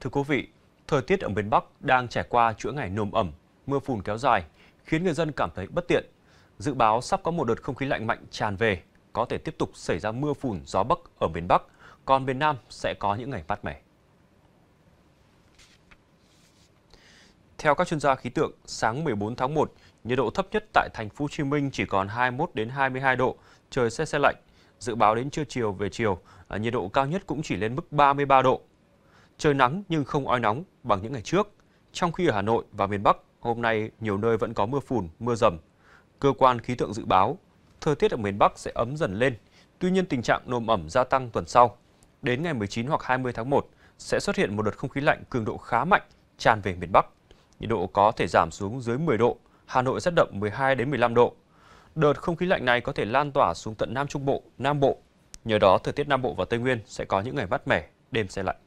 Thưa quý vị, thời tiết ở miền Bắc đang trải qua chuỗi ngày nồm ẩm, mưa phùn kéo dài, khiến người dân cảm thấy bất tiện. Dự báo sắp có một đợt không khí lạnh mạnh tràn về, có thể tiếp tục xảy ra mưa phùn gió bắc ở miền Bắc, còn miền Nam sẽ có những ngày mát mẻ. Theo các chuyên gia khí tượng, sáng 14 tháng 1, nhiệt độ thấp nhất tại thành phố Hồ Chí Minh chỉ còn 21 đến 22 độ, trời sẽ xe lạnh. Dự báo đến trưa chiều về chiều, à, nhiệt độ cao nhất cũng chỉ lên mức 33 độ, Trời nắng nhưng không oi nóng bằng những ngày trước. Trong khi ở Hà Nội và miền Bắc, hôm nay nhiều nơi vẫn có mưa phùn, mưa rầm. Cơ quan khí tượng dự báo, thời tiết ở miền Bắc sẽ ấm dần lên, tuy nhiên tình trạng nồm ẩm gia tăng tuần sau. Đến ngày 19 hoặc 20 tháng 1 sẽ xuất hiện một đợt không khí lạnh cường độ khá mạnh tràn về miền Bắc. Nhiệt độ có thể giảm xuống dưới 10 độ, Hà Nội rét đậm 12 đến 15 độ. Đợt không khí lạnh này có thể lan tỏa xuống tận Nam Trung Bộ, Nam Bộ. Nhờ đó thời tiết Nam Bộ và Tây Nguyên sẽ có những ngày mát mẻ, đêm xe lạnh.